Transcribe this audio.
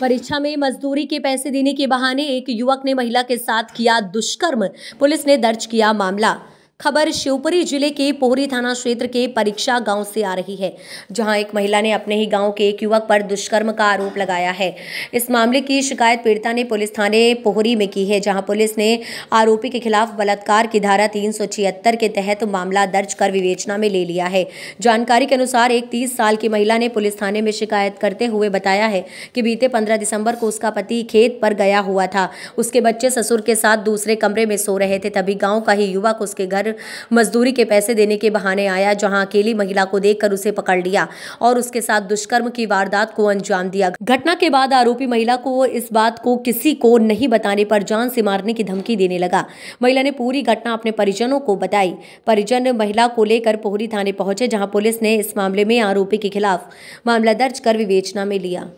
परीक्षा में मजदूरी के पैसे देने के बहाने एक युवक ने महिला के साथ किया दुष्कर्म पुलिस ने दर्ज किया मामला खबर शिवपुरी जिले के पोहरी थाना क्षेत्र के परीक्षा गांव से आ रही है जहां एक महिला ने अपने ही गांव के एक युवक पर दुष्कर्म का आरोप लगाया है इस मामले की शिकायत पीड़िता ने पुलिस थाने पोहरी में की है जहां पुलिस ने आरोपी के खिलाफ बलात्कार की धारा तीन के तहत मामला दर्ज कर विवेचना में ले लिया है जानकारी के अनुसार एक तीस साल की महिला ने पुलिस थाने में शिकायत करते हुए बताया है कि बीते पंद्रह दिसंबर को उसका पति खेत पर गया हुआ था उसके बच्चे ससुर के साथ दूसरे कमरे में सो रहे थे तभी गाँव का ही युवक उसके घर मजदूरी के पैसे देने के बहाने आया जहां अकेली महिला को देखकर उसे पकड़ लिया और उसके साथ दुष्कर्म की वारदात को अंजाम दिया घटना के बाद आरोपी महिला को इस बात को किसी को नहीं बताने पर जान से मारने की धमकी देने लगा महिला ने पूरी घटना अपने परिजनों को बताई परिजन महिला को लेकर पोहरी थाने पहुंचे जहाँ पुलिस ने इस मामले में आरोपी के खिलाफ मामला दर्ज कर विवेचना में लिया